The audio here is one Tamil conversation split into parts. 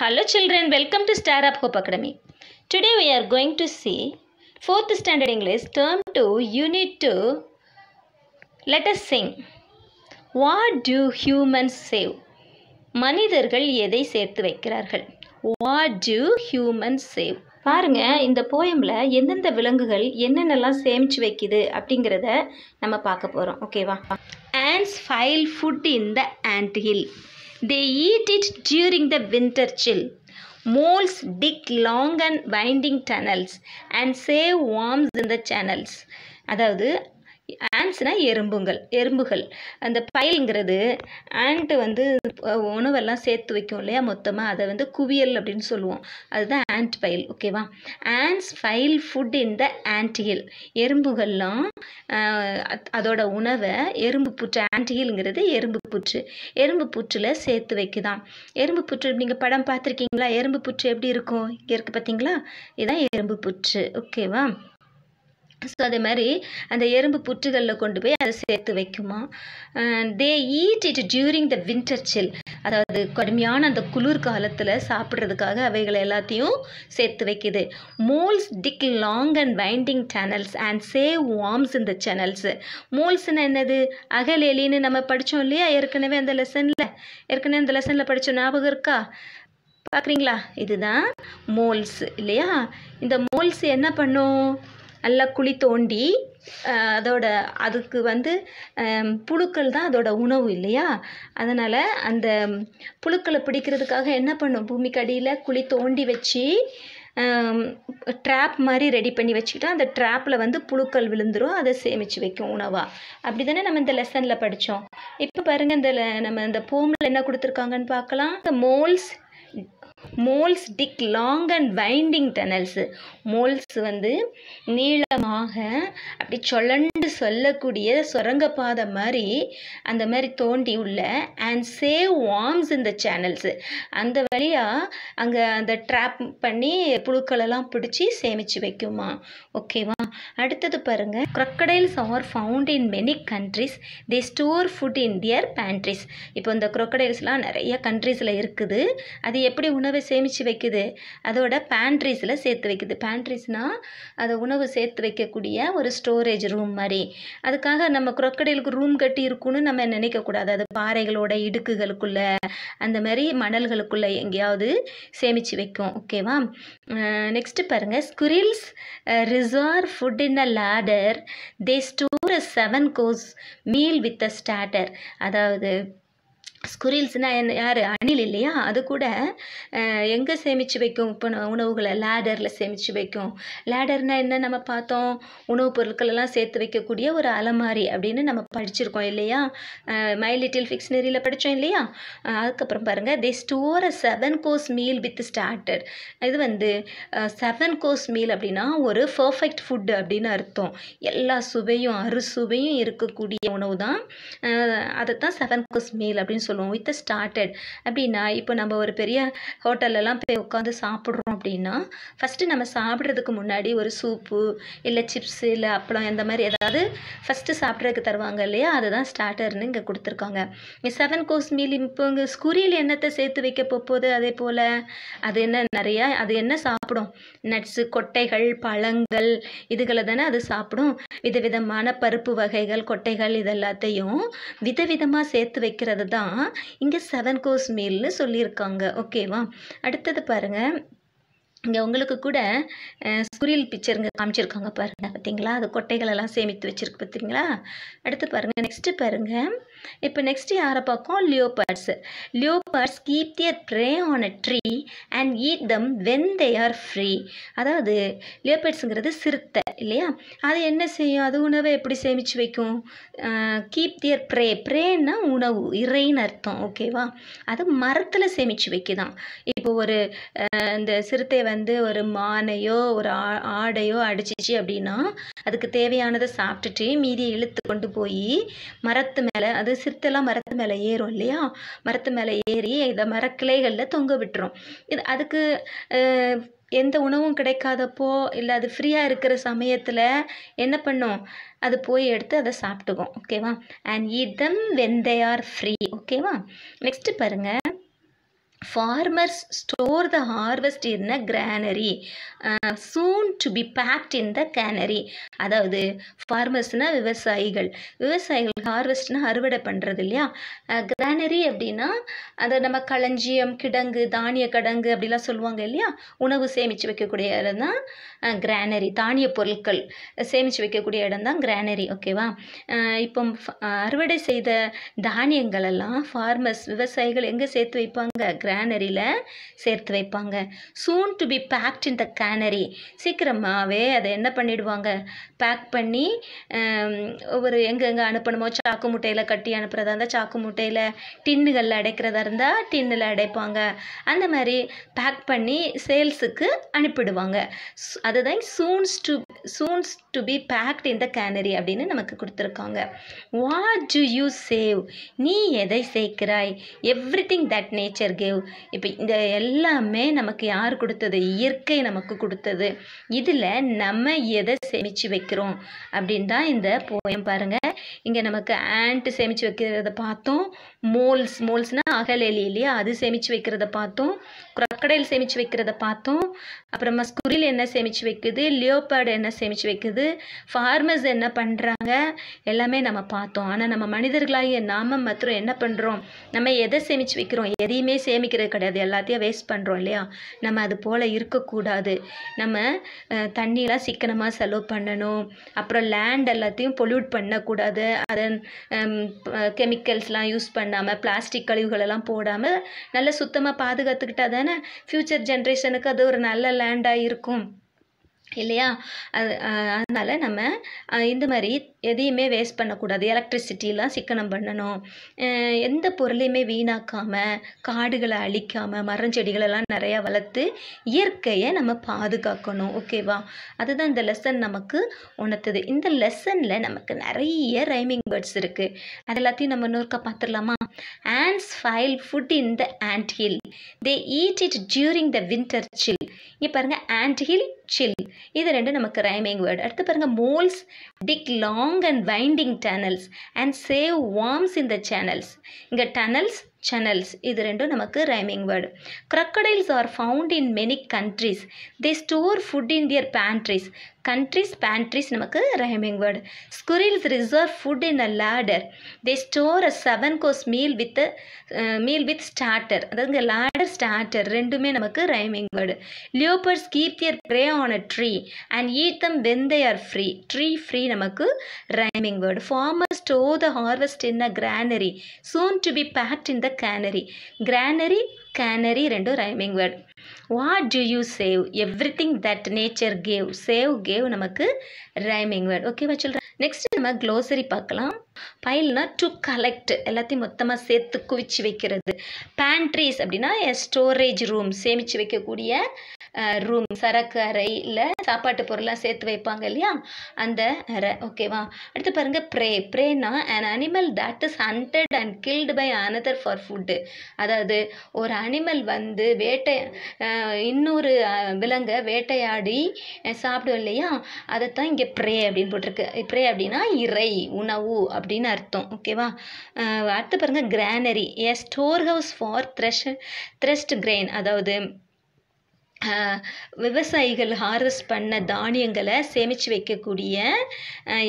Hello children, welcome to Star Up Hope Academy. Today we are going to see 4th standard English term 2 unit 2 let us sing. What do humans save? மனிதர்கள் எதை சேர்த்து வைக்கிறார்கள் வாட் டு ஹியூமன் சேவ் பாருங்க இந்த போயமில் எந்தெந்த விலங்குகள் என்னென்னலாம் சேமிச்சு வைக்குது அப்படிங்கிறத நம்ம பார்க்க போகிறோம் ஓகேவா ants file food in the and anthill They eat it during the winter chill. Moles dig long and winding tunnels and save worms in the channels. அதாவது ஆண்ட்ஸ்னா எறும்புங்கள் எறும்புகள் அந்த பயல்ங்கிறது ஆண்ட்டு வந்து உணவெல்லாம் சேர்த்து வைக்கும் இல்லையா மொத்தமாக அதை வந்து குவியல் அப்படின்னு சொல்லுவோம் அதுதான் ஆண்ட் பயல் ஓகேவா ants file food in the anthill எறும்புகள்லாம் அதோட உணவை எறும்பு புற்று ஆன்டிகில்ங்கிறது எறும்பு புற்று எறும்பு புற்றில் சேர்த்து வைக்குதான் எறும்பு புற்று நீங்கள் படம் பார்த்துருக்கீங்களா எறும்பு புற்று எப்படி இருக்கும் இங்கே இருக்குது பார்த்தீங்களா இதுதான் எறும்பு புற்று ஓகேவா ஸோ அதே மாதிரி அந்த எறும்பு புற்றுகளில் கொண்டு போய் அதை சேர்த்து வைக்குமா they eat it during the winter செல் அதாவது கடுமையான அந்த குளிர் காலத்தில் சாப்பிட்றதுக்காக அவைகளை எல்லாத்தையும் சேர்த்து வைக்குது moles dig long and winding channels and save worms இந்த சேனல்ஸு மோல்ஸ்னு என்னது எலின்னு நம்ம படித்தோம் இல்லையா ஏற்கனவே அந்த லெசனில் ஏற்கனவே அந்த லெசனில் படித்தோம் ஞாபகம் இருக்கா பார்க்குறீங்களா இதுதான் மோல்ஸ் இல்லையா இந்த மோல்ஸ் என்ன பண்ணும் நல்லா குழி தோண்டி அதோட அதுக்கு வந்து புழுக்கள் தான் அதோட உணவு இல்லையா அதனால் அந்த புழுக்களை பிடிக்கிறதுக்காக என்ன பண்ணும் பூமிக்கு அடியில் குழி தோண்டி வச்சு ட்ராப் மாதிரி ரெடி பண்ணி வச்சுக்கிட்டா அந்த ட்ராப்பில் வந்து புழுக்கள் விழுந்துடும் அதை சேமித்து வைக்கும் உணவாக அப்படி தானே நம்ம இந்த லெசனில் படித்தோம் இப்போ பாருங்கள் இந்த நம்ம இந்த போமில் என்ன கொடுத்துருக்காங்கன்னு பார்க்கலாம் இந்த moles moles dig long and winding tunnels moles வந்து நீளமாக அப்படி சொல்லண்டு சொல்லக்கூடிய சுரங்கப்பாதை மாதிரி அந்த மாதிரி தோண்டி உள்ள அண்ட் சேவ் வார்ம்ஸ் இந்த சேனல்ஸு அந்த வழியாக அங்கே அந்த ட்ராப் பண்ணி புழுக்களெல்லாம் பிடிச்சி சேமித்து வைக்குமா ஓகேவா அடுத்தது பாருங்கள் crocodiles are found in many countries they store food in their pantries இப்போ இந்த க்ரொக்கடைல்ஸ்லாம் நிறைய கண்ட்ரீஸில் இருக்குது அது எப்படி உணவு உணவை சேமித்து வைக்குது அதோட பேண்ட்ரிஸில் சேர்த்து வைக்குது பேண்ட்ரிஸ்னால் அதை உணவு சேர்த்து வைக்கக்கூடிய ஒரு ஸ்டோரேஜ் ரூம் மாதிரி அதுக்காக நம்ம குரக்கடையிலுக்கு ரூம் கட்டி இருக்குன்னு நம்ம நினைக்கக்கூடாது அது பாறைகளோட இடுக்குகளுக்குள்ளே அந்த மாதிரி மணல்களுக்குள்ளே எங்கேயாவது சேமித்து வைக்கும் ஓகேவா நெக்ஸ்ட்டு பாருங்கள் ஸ்குரில்ஸ் ரிசார் food in a larder they store seven course meal with a starter அதாவது ஸ்குரில்ஸ்னால் என்ன யார் அணில் இல்லையா அது கூட எங்கே சேமித்து வைக்கும் இப்போ உணவுகளை லேடரில் சேமித்து வைக்கும் லேடர்னால் என்ன நம்ம பார்த்தோம் உணவுப் பொருட்களெல்லாம் சேர்த்து வைக்கக்கூடிய ஒரு அலமாரி அப்படின்னு நம்ம படிச்சிருக்கோம் இல்லையா மை லிட்டில் ஃபிக்ஷனரியில் படித்தோம் இல்லையா அதுக்கப்புறம் பாருங்கள் they store a seven course meal with starter இது வந்து செவன் கோர்ஸ் மீல் அப்படின்னா ஒரு பர்ஃபெக்ட் ஃபுட்டு அப்படின்னு அர்த்தம் எல்லா சுவையும் அறுசுவையும் இருக்கக்கூடிய உணவு தான் அதை தான் செவன் கோர்ஸ் மீல் அப்படின்னு சொல்லுவோம் வித் ஸ்டார்டட் அப்படின்னா இப்போ நம்ம ஒரு பெரிய ஹோட்டல்லலாம் போய் உட்காந்து சாப்பிட்றோம் அப்படின்னா ஃபஸ்ட்டு நம்ம சாப்பிட்றதுக்கு முன்னாடி ஒரு சூப்பு இல்லை சிப்ஸ் இல்லை அப்பளம் இந்த மாதிரி ஏதாவது ஃபஸ்ட்டு சாப்பிட்றதுக்கு தருவாங்க இல்லையா அதுதான் ஸ்டார்டர்னு இங்கே கொடுத்துருக்காங்க செவன் கோஸ் மீல் இப்போ இங்கே ஸ்குரியில் என்னத்தை சேர்த்து வைக்க போகுது அதே போல் அது என்ன நிறையா அது என்ன சாப்பிடும் நட்ஸு கொட்டைகள் பழங்கள் இதுகளை தானே அது சாப்பிடும் விதவிதமான பருப்பு வகைகள் கொட்டைகள் இது எல்லாத்தையும் விதவிதமாக சேர்த்து வைக்கிறது தான் தான் இங்கே செவன் கோர்ஸ் மீல்னு சொல்லியிருக்காங்க ஓகேவா அடுத்தது பாருங்கள் இங்கே உங்களுக்கு கூட ஸ்குரியல் பிக்சருங்க காமிச்சிருக்காங்க பாருங்கள் பார்த்தீங்களா அது கொட்டைகளெல்லாம் சேமித்து வச்சுருக்கு பார்த்தீங்களா அடுத்து பாருங்கள் நெக்ஸ்ட்டு பாருங்கள் இப்போ நெக்ஸ்ட் யாரை பார்க்கோம் leopards leopards keep their prey on a tree and eat them when they are free அதாவது லியோபர்ட்ஸுங்கிறது சிறுத்தை இல்லையா அது என்ன செய்யும் அது உணவை எப்படி சேமித்து வைக்கும் கீப் தியர் ப்ரே ப்ரேன்னா உணவு இறைன்னு அர்த்தம் ஓகேவா அது மரத்தில் சேமித்து வைக்குதான் இப்போ ஒரு இந்த சிறுத்தை வந்து ஒரு மானையோ ஒரு ஆடையோ அடிச்சிச்சு அப்படின்னா அதுக்கு தேவையானதை சாப்பிட்டுட்டு மீதியை இழுத்து கொண்டு போய் மரத்து மேலே அது அதாவது சிறுத்தெல்லாம் மரத்து மேலே ஏறும் இல்லையா மரத்து மேலே ஏறி இதை மரக்கிளைகளில் தொங்க விட்டுரும் இது அதுக்கு எந்த உணவும் கிடைக்காதப்போ இல்லை அது ஃப்ரீயாக இருக்கிற சமயத்தில் என்ன பண்ணும் அது போய் எடுத்து அதை சாப்பிட்டுக்கும் ஓகேவா and eat them when they are free ஓகேவா நெக்ஸ்ட்டு பாருங்கள் farmers store the harvest in a granary soon to be packed in the the uh, அதாவது ஃபார்மர்ஸ்னால் விவசாயிகள் விவசாயிகள் ஹார்வெஸ்ட்னா அறுவடை பண்ணுறது இல்லையா கிரானரி அப்படின்னா அதை நம்ம களஞ்சியம் கிடங்கு தானிய கடங்கு அப்படிலாம் சொல்லுவாங்க இல்லையா உணவு சேமித்து வைக்கக்கூடிய இடம் தான் கிரானரி தானிய பொருட்கள் சேமித்து வைக்கக்கூடிய இடம் தான் கிரானரி ஓகேவா இப்போ அறுவடை செய்த தானியங்களெல்லாம் ஃபார்மர்ஸ் விவசாயிகள் எங்கே சேர்த்து வைப்பாங்க கிரானரியில் சேர்த்து வைப்பாங்க soon to be packed in the cannery சீக்கிரமாகவே அதை என்ன பண்ணிவிடுவாங்க பேக் பண்ணி ஒரு எங்கெங்கே அனுப்பணுமோ சாக்கு முட்டையில் கட்டி அனுப்புகிறதா இருந்தால் சாக்கு முட்டையில் டின்னுகளில் அடைக்கிறதா இருந்தால் டின்னில் அடைப்பாங்க அந்த மாதிரி பேக் பண்ணி சேல்ஸுக்கு அனுப்பிடுவாங்க அதுதான் soons to soons to be packed in the cannery அப்படின்னு நமக்கு கொடுத்துருக்காங்க வாட் டு யூ சேவ் நீ எதை சேர்க்கிறாய் everything that nature gave இப்போ இந்த எல்லாமே நமக்கு யார் கொடுத்தது இயற்கை நமக்கு கொடுத்தது இதில் நம்ம எதை சேமித்து வைக்கிறோம் அப்படின் தான் இந்த போயம் பாருங்கள் இங்கே நமக்கு ஆண்ட் சேமித்து வைக்கிறத பார்த்தோம் மோல்ஸ் மோல்ஸ்னால் அகலெலி இல்லையா அது சேமித்து வைக்கிறத பார்த்தோம் க்ரொக்கடைல் சேமித்து வைக்கிறத பார்த்தோம் அப்புறமா ஸ்குரில் என்ன சேமித்து வைக்குது லியோபார்டு என்ன சேமித்து வைக்குது ஃபார்மர்ஸ் என்ன பண்ணுறாங்க எல்லாமே நம்ம பார்த்தோம் ஆனால் நம்ம மனிதர்களாகிய நாம் மாத்திரம் என்ன பண்ணுறோம் நம்ம எதை சேமித்து வைக்கிறோம் எதையுமே சேமிக்கிறது கிடையாது எல்லாத்தையும் வேஸ்ட் பண்ணுறோம் இல்லையா நம்ம அது போல் இருக்கக்கூடாது நம்ம தண்ணியெலாம் சிக்கனமாக செலவு பண்ணணும் அப்புறம் லேண்ட் எல்லாத்தையும் பொல்யூட் பண்ணக்கூடாது அதன் கெமிக்கல்ஸ்லாம் யூஸ் பண்ணாமல் பிளாஸ்டிக் கழிவுகளெல்லாம் போடாமல் நல்லா சுத்தமாக பாதுகாத்துக்கிட்டால் தானே ஃப்யூச்சர் ஜென்ரேஷனுக்கு அது ஒரு நல்ல லேண்டாக இருக்கும் இல்லையா அது அதனால் நம்ம இந்த மாதிரி எதையுமே வேஸ்ட் பண்ணக்கூடாது எலக்ட்ரிசிட்டிலாம் சிக்கனம் பண்ணணும் எந்த பொருளையுமே வீணாக்காமல் காடுகளை அழிக்காமல் மரம் செடிகளெல்லாம் நிறையா வளர்த்து இயற்கையை நம்ம பாதுகாக்கணும் ஓகேவா அதுதான் இந்த லெசன் நமக்கு உணர்த்துது இந்த லெசனில் நமக்கு நிறைய ரைமிங் பேர்ட்ஸ் இருக்குது அது எல்லாத்தையும் நம்ம இன்னொருக்கா பார்த்துடலாமா ants file food in the and hill they eat it during the winter chill இங்கே பாருங்கள் ஆண்ட் ஹில் சில் இது ரெண்டு நமக்கு ரைமிங் வேர்டு அடுத்து பாருங்கள் moles dig long and winding tunnels and save worms in the channels இங்கே டனல்ஸ் channels இது ரெண்டும் நமக்கு rhyming word. crocodiles are found in many countries they store food in their pantries countries pantries நமக்கு rhyming word. squirrels reserve food in a ladder they store a seven course meal with uh, meal with starter அதாவது ladder starter ரெண்டுமே நமக்கு rhyming word. leopards keep their prey on a tree and eat them when they are free tree free நமக்கு rhyming word. farmers store the harvest in a granary soon to be packed in the cannery granary cannery ரெண்டும் rhyming word what do you save everything that nature gave save gave நமக்கு ரைமிங் வேர்ட் ஓகேவா சொல்கிறேன் நெக்ஸ்ட் நம்ம க்ளோசரி பார்க்கலாம் பைல்னா டு கலெக்ட் எல்லாத்தையும் மொத்தமாக சேர்த்து குவிச்சு வைக்கிறது பேண்ட்ரிஸ் அப்படின்னா ஸ்டோரேஜ் ரூம் சேமித்து வைக்கக்கூடிய ரூம் சரக்கு அறையில் சாப்பாட்டு பொருளாக சேர்த்து வைப்பாங்க இல்லையா அந்த அறை ஓகேவா அடுத்து பாருங்கள் ப்ரே ப்ரேனா an animal that is hunted and killed by another for food அதாவது ஒரு அனிமல் வந்து வேட்டை இன்னொரு விலங்கை வேட்டையாடி சாப்பிடும் இல்லையா அதைத்தான் இங்கே ப்ரே அப்படின்னு போட்டிருக்கு ப்ரே அப்படின்னா இறை உணவு அப்படின்னு அர்த்தம் ஓகேவா அடுத்து பாருங்கள் granary a store house for thresh threshed grain அதாவது விவசாயிகள் ஹார்வெஸ்ட் பண்ண தானியங்களை சேமித்து வைக்கக்கூடிய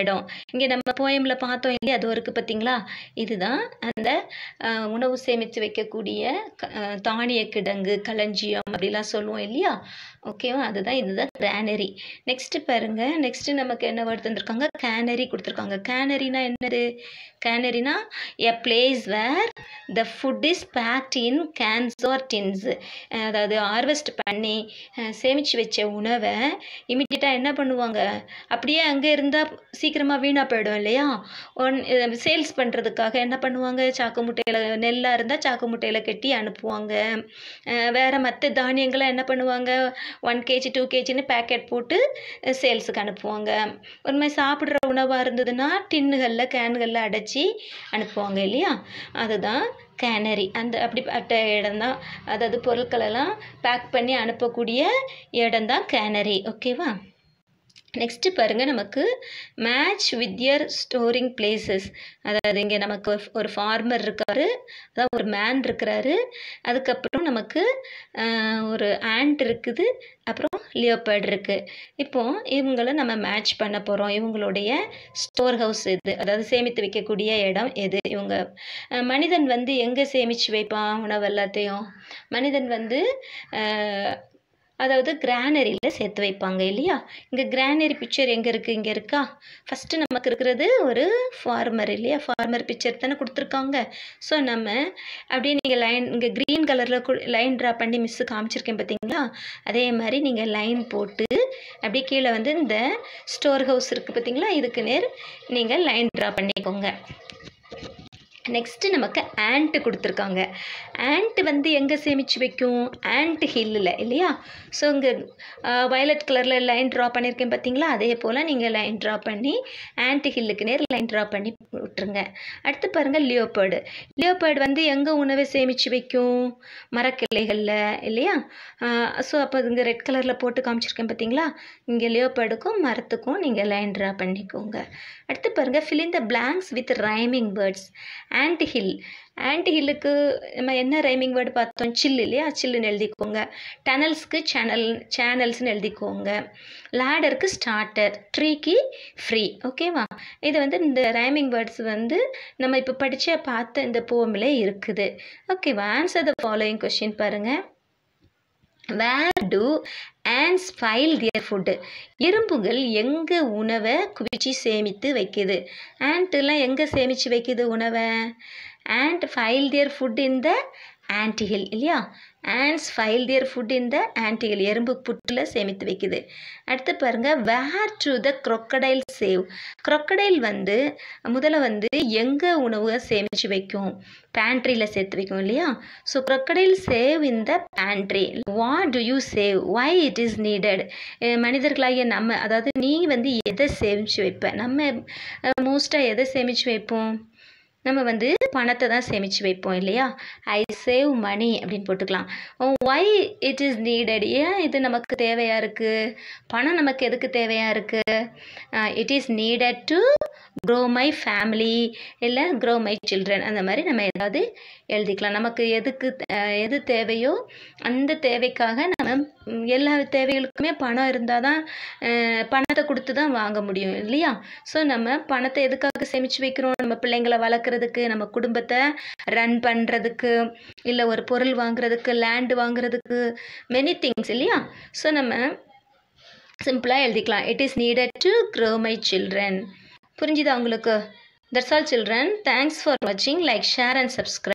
இடம் இங்கே நம்ம போயமில் பார்த்தோம் இல்லையா அது இருக்குது பார்த்திங்களா இதுதான் அந்த உணவு சேமித்து வைக்கக்கூடிய தானிய கிடங்கு களஞ்சியம் அப்படிலாம் சொல்லுவோம் இல்லையா ஓகேவா அதுதான் இதுதான் கிரானரி நெக்ஸ்ட்டு பாருங்கள் நெக்ஸ்ட்டு நமக்கு என்ன வேர்டு தந்திருக்காங்க கேனரி கொடுத்துருக்காங்க கேனரினா என்னது கேனரினா a place where the food is packed in cans or tins அதாவது ஹார்வெஸ்ட் பண்ணி சே சேமித்து வச்ச உணவை இமிடியட்டாக என்ன பண்ணுவாங்க அப்படியே அங்கே இருந்தால் சீக்கிரமாக வீணாக போயிடும் இல்லையா ஒன் சேல்ஸ் பண்ணுறதுக்காக என்ன பண்ணுவாங்க சாக்கு முட்டையில் நெல்லாக இருந்தால் சாக்கு முட்டையில் கட்டி அனுப்புவாங்க வேறு மற்ற தானியங்களை என்ன பண்ணுவாங்க ஒன் கேஜி டூ கேஜின்னு பேக்கெட் போட்டு சேல்ஸுக்கு அனுப்புவாங்க ஒரு மாதிரி சாப்பிட்ற உணவாக இருந்ததுன்னா டின்னுகளில் கேன்களில் அடைச்சி அனுப்புவாங்க இல்லையா அதுதான் கேனரி அந்த அப்படிப்பட்ட இடம்தான் அதாவது பொருட்களெல்லாம் பேக் பண்ணி அனுப்பக்கூடிய இடம்தான் கேனரி ஓகேவா நெக்ஸ்ட்டு பாருங்கள் நமக்கு match with your storing places அதாவது இங்கே நமக்கு ஒரு ஃபார்மர் இருக்காரு அதாவது ஒரு மேன் இருக்கிறாரு அதுக்கப்புறம் நமக்கு ஒரு ஆண்ட் இருக்குது அப்புறம் லியோபர்ட் இருக்குது இப்போது இவங்களை நம்ம மேட்ச் பண்ண போகிறோம் இவங்களுடைய ஸ்டோர் ஹவுஸ் எது அதாவது சேமித்து வைக்கக்கூடிய இடம் எது இவங்க மனிதன் வந்து எங்கே சேமித்து வைப்பான் உணவு எல்லாத்தையும் மனிதன் வந்து அதாவது கிரானரியில் சேர்த்து வைப்பாங்க இல்லையா இங்கே கிரானரி பிக்சர் எங்கே இருக்குது இங்கே இருக்கா ஃபஸ்ட்டு நமக்கு இருக்கிறது ஒரு ஃபார்மர் இல்லையா ஃபார்மர் பிக்சர் தானே கொடுத்துருக்காங்க ஸோ நம்ம அப்படியே நீங்கள் லைன் இங்கே க்ரீன் கலரில் லைன் ட்ரா பண்ணி மிஸ்ஸு காமிச்சிருக்கேன் பார்த்தீங்களா அதே மாதிரி நீங்கள் லைன் போட்டு அப்படியே கீழே வந்து இந்த ஸ்டோர் ஹவுஸ் இருக்குது பார்த்தீங்களா இதுக்கு நேர் நீங்கள் லைன் ட்ரா பண்ணிக்கோங்க நெக்ஸ்ட்டு நமக்கு ஆண்ட்டு கொடுத்துருக்காங்க ஆண்ட்டு வந்து எங்கே சேமித்து வைக்கும் ஆண்ட் ஹில்லில் இல்லையா ஸோ இங்கே வயலட் கலரில் லைன் ட்ரா பண்ணியிருக்கேன் பார்த்தீங்களா அதே போல் நீங்கள் லைன் ட்ரா பண்ணி ஆண்ட்டு ஹில்லுக்கு நேர் லைன் ட்ரா பண்ணி விட்டுருங்க அடுத்து பாருங்கள் லியோபேர்டு லியோபேர்டு வந்து எங்கே உணவை சேமித்து வைக்கும் மரக்கிளைகளில் இல்லையா ஸோ அப்போ இங்கே ரெட் கலரில் போட்டு காமிச்சிருக்கேன் பார்த்தீங்களா இங்கே லியோபேர்டுக்கும் மரத்துக்கும் நீங்கள் லைன் ட்ரா பண்ணிக்கோங்க அடுத்து பாருங்கள் fill in the blanks with rhyming words ant hill ant ஹில்லுக்கு நம்ம என்ன ரைமிங் வேர்டு பார்த்தோம் சில் இல்லையா சில்லுன்னு எழுதிக்கோங்க டனல்ஸ்க்கு சேனல் சேனல்ஸ்னு எழுதிக்கோங்க லேடருக்கு ஸ்டார்டர் ட்ரீக்கு ஃப்ரீ ஓகேவா இது வந்து இந்த ரைமிங் வேர்ட்ஸ் வந்து நம்ம இப்போ படித்த பார்த்த இந்த போமில் இருக்குது ஓகேவா ஆன்சர் த ஃபாலோயிங் கொஷின் பாருங்கள் where do ants file their food இரும்புகள் எங்கே உணவை குவிச்சு சேமித்து வைக்குது ஆண்ட்டுலாம் எங்கே சேமித்து வைக்குது உணவை ant file their food in the anthill இல்லையா ஆன்ஸ் ஃபைல் தியர் ஃபுட் இந்த ஆன்டிகில் எறும்பு புட்டில் சேமித்து வைக்குது அடுத்து பாருங்கள் where do the crocodile save crocodile வந்து முதல்ல வந்து எங்கே உணவை சேமித்து வைக்கும் பேண்ட்ரியில் சேர்த்து வைக்கும் இல்லையா ஸோ க்ரொக்கடைல் சேவ் இந்த pantry what do you save why it is needed மனிதர்களாகிய நம்ம அதாவது நீ வந்து எதை சேமித்து வைப்ப நம்ம மோஸ்ட்டாக எதை சேமித்து வைப்போம் நம்ம வந்து பணத்தை தான் சேமித்து வைப்போம் இல்லையா ஐ சேவ் மணி அப்படின்னு போட்டுக்கலாம் ஒய் இட் இஸ் நீடட் ஏன் இது நமக்கு தேவையாக இருக்குது பணம் நமக்கு எதுக்கு தேவையாக இருக்குது it uh, is needed to grow my family இல்லை க்ரோ மை சில்ட்ரன் அந்த மாதிரி நம்ம ஏதாவது எழுதிக்கலாம் நமக்கு எதுக்கு எது தேவையோ அந்த தேவைக்காக நம்ம எல்லா தேவைகளுக்குமே பணம் இருந்தால் தான் பணத்தை கொடுத்து தான் வாங்க முடியும் இல்லையா ஸோ நம்ம பணத்தை எதுக்காக சேமித்து வைக்கிறோம் நம்ம பிள்ளைங்களை வளர்க்குறதுக்கு நம்ம குடும்பத்தை ரன் பண்ணுறதுக்கு இல்லை ஒரு பொருள் வாங்குறதுக்கு லேண்டு வாங்குறதுக்கு மெனி திங்ஸ் இல்லையா ஸோ நம்ம சிம்பிளாக எழுதிக்கலாம் it is needed to grow my children புரிஞ்சுதா உங்களுக்கு that's all children thanks for வாட்சிங் லைக் ஷேர் அண்ட் சப்ஸ்கிரைப்